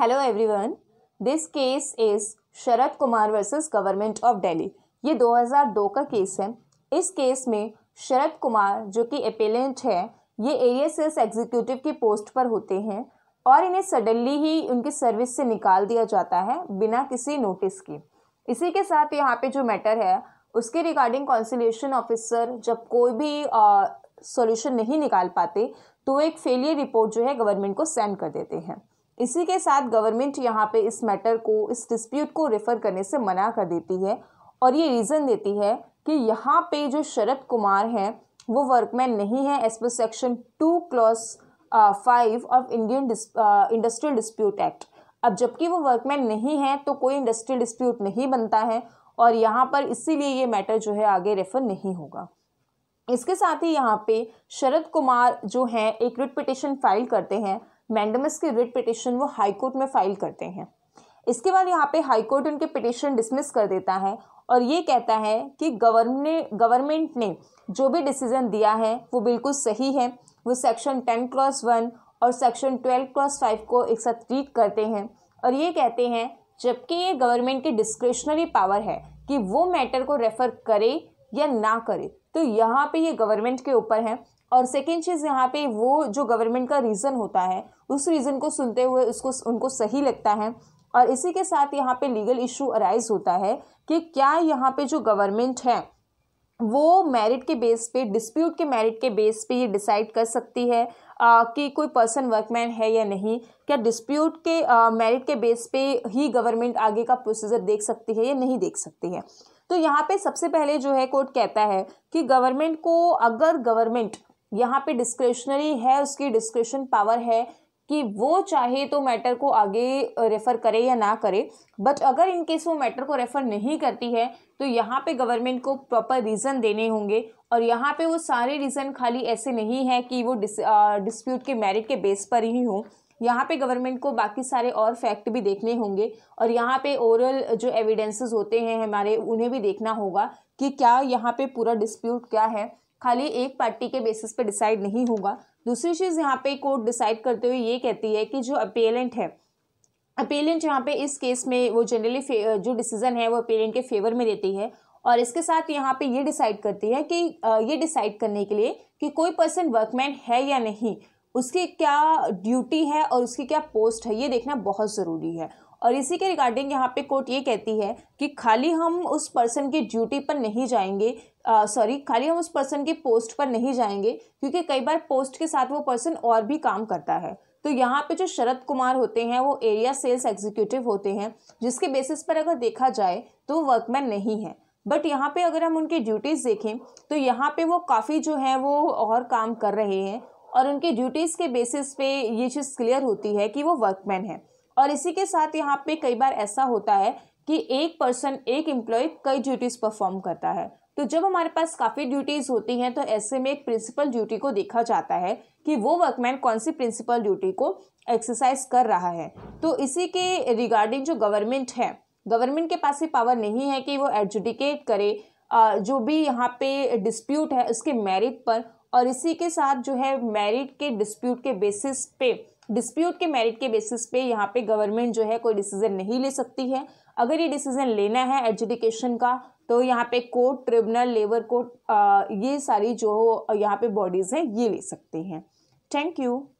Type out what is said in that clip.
hello everyone this case is Sharad Kumar versus government of Delhi ये 2002 का case है इस केस में शरद कुमार जो कि अपेलेंट है ये एरिया एस एग्जीक्यूटिव की पोस्ट पर होते हैं और इन्हें सडनली ही उनकी सर्विस से निकाल दिया जाता है बिना किसी नोटिस के इसी के साथ यहाँ पे जो मैटर है उसके रिगार्डिंग कॉन्सिलेशन ऑफिसर जब कोई भी सॉल्यूशन नहीं निकाल पाते तो एक फेलियर रिपोर्ट जो है गवर्नमेंट को सेंड कर देते हैं इसी के साथ गवर्नमेंट यहाँ पे इस मैटर को इस डिस्प्यूट को रेफ़र करने से मना कर देती है और ये रीज़न देती है कि यहाँ पे जो शरद कुमार हैं वो वर्कमैन नहीं है as per section two clause five of Indian industrial dispute act अब जबकि वो वर्कमैन नहीं है तो कोई इंडस्ट्रियल डिस्प्यूट नहीं बनता है और यहाँ पर इसीलिए ये मैटर जो है आगे रेफ़र नहीं होगा इसके साथ ही यहाँ पे शरद कुमार जो हैं एक रिट पिटिशन फाइल करते हैं मैंडमस की रिट पिटिशन वो हाईकोर्ट में फाइल करते हैं इसके बाद यहाँ पे हाईकोर्ट उनके पिटिशन डिसमिस कर देता है और ये कहता है कि गवर्ने गवर्नमेंट ने जो भी डिसीज़न दिया है वो बिल्कुल सही है वो सेक्शन टेन क्रॉस वन और सेक्शन ट्वेल्व क्रॉस फाइव को एक साथ ट्रीट करते हैं और ये कहते हैं जबकि ये गवर्नमेंट की डिस्क्रिशनरी पावर है कि वो मैटर को रेफ़र करे या ना करे तो यहाँ पे ये गवर्नमेंट के ऊपर है और सेकेंड चीज़ यहाँ पे वो जो गवर्नमेंट का रीज़न होता है उस रीज़न को सुनते हुए उसको उनको सही लगता है और इसी के साथ यहाँ पे लीगल इशू अराइज होता है कि क्या यहाँ पे जो गवर्नमेंट है वो मेरिट के बेस पे डिस्प्यूट के मेरिट के बेस पे ये डिसाइड कर सकती है आ, कि कोई पर्सन वर्कमैन है या नहीं क्या डिस्प्यूट के मेरिट के बेस पे ही गवर्नमेंट आगे का प्रोसीजर देख सकती है या नहीं देख सकती है तो यहाँ पे सबसे पहले जो है कोर्ट कहता है कि गवर्नमेंट को अगर गवर्नमेंट यहाँ पे डिस्क्रिशनरी है उसकी डिस्क्रिशन पावर है कि वो चाहे तो मैटर को आगे रेफ़र करे या ना करे बट अगर इन केस वो मैटर को रेफ़र नहीं करती है तो यहाँ पे गवर्नमेंट को प्रॉपर रीज़न देने होंगे और यहाँ पे वो सारे रीज़न खाली ऐसे नहीं है कि वो डिस डिस्प्यूट के मेरिट के बेस पर ही हों यहाँ पे गवर्नमेंट को बाकी सारे और फैक्ट भी देखने होंगे और यहाँ पे ओरल जो एविडेंसेस होते हैं हमारे उन्हें भी देखना होगा कि क्या यहाँ पे पूरा डिस्प्यूट क्या है खाली एक पार्टी के बेसिस पे डिसाइड नहीं होगा दूसरी चीज़ यहाँ पे कोर्ट डिसाइड करते हुए ये कहती है कि जो अपेलेंट है अपेलेंट यहाँ पे इस केस में वो जनरली जो डिसीजन है वो अपेलेंट के फेवर में देती है और इसके साथ यहाँ पे ये डिसाइड करती है कि ये डिसाइड करने के लिए कि कोई पर्सन वर्कमैन है या नहीं उसकी क्या ड्यूटी है और उसकी क्या पोस्ट है ये देखना बहुत ज़रूरी है और इसी के रिगार्डिंग यहाँ पे कोर्ट ये कहती है कि खाली हम उस पर्सन की ड्यूटी पर नहीं जाएंगे सॉरी खाली हम उस पर्सन की पोस्ट पर नहीं जाएंगे क्योंकि कई बार पोस्ट के साथ वो पर्सन और भी काम करता है तो यहाँ पे जो शरद कुमार होते हैं वो एरिया सेल्स एग्जीक्यूटिव होते हैं जिसके बेसिस पर अगर देखा जाए तो वर्कमैन नहीं है बट यहाँ पे अगर हम उनकी ड्यूटीज़ देखें तो यहाँ पे वो काफ़ी जो है वो और काम कर रहे हैं और उनके ड्यूटीज़ के बेसिस पे ये चीज़ क्लियर होती है कि वो वर्कमैन है और इसी के साथ यहाँ पे कई बार ऐसा होता है कि एक पर्सन एक एम्प्लॉय कई ड्यूटीज़ परफॉर्म करता है तो जब हमारे पास काफ़ी ड्यूटीज़ होती हैं तो ऐसे में एक प्रिंसिपल ड्यूटी को देखा जाता है कि वो वर्कमैन कौन सी प्रिंसिपल ड्यूटी को एक्सरसाइज कर रहा है तो इसी के रिगार्डिंग जो गवर्नमेंट है गवर्नमेंट के पास ये पावर नहीं है कि वो एडजुडिकेट करे जो भी यहाँ पे डिस्प्यूट है उसके मेरिट पर और इसी के साथ जो है मेरिट के डिस्प्यूट के बेसिस पे डिस्प्यूट के मेरिट के बेसिस पे यहाँ पे गवर्नमेंट जो है कोई डिसीजन नहीं ले सकती है अगर ये डिसीजन लेना है एजुडिकेशन का तो यहाँ पे कोर्ट ट्रिब्यूनल लेबर कोर्ट ये सारी जो यहाँ पे बॉडीज़ हैं ये ले सकते हैं थैंक यू